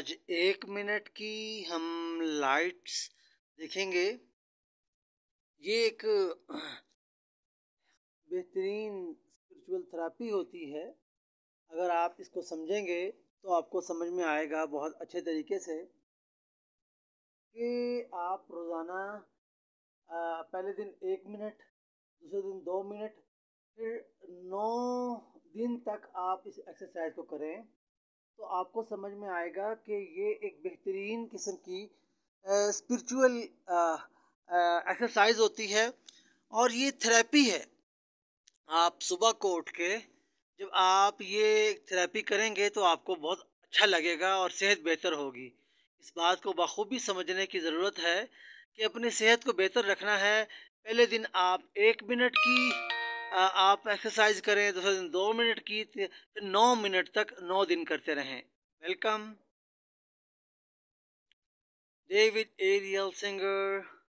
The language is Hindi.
आज एक मिनट की हम लाइट्स देखेंगे ये एक बेहतरीन स्पिरिचुअल थेरापी होती है अगर आप इसको समझेंगे तो आपको समझ में आएगा बहुत अच्छे तरीके से कि आप रोज़ाना पहले दिन एक मिनट दूसरे दिन दो मिनट फिर नौ दिन तक आप इस एक्सरसाइज को करें तो आपको समझ में आएगा कि ये एक बेहतरीन किस्म की स्पिरिचुअल एक्सरसाइज होती है और ये थेरेपी है आप सुबह को उठ के जब आप ये थेरेपी करेंगे तो आपको बहुत अच्छा लगेगा और सेहत बेहतर होगी इस बात को बखूबी समझने की ज़रूरत है कि अपनी सेहत को बेहतर रखना है पहले दिन आप एक मिनट की आप एक्सरसाइज करें दूसरे दिन दो मिनट की फिर नौ मिनट तक नौ दिन करते रहें वेलकम डेविड एरियल सिंगर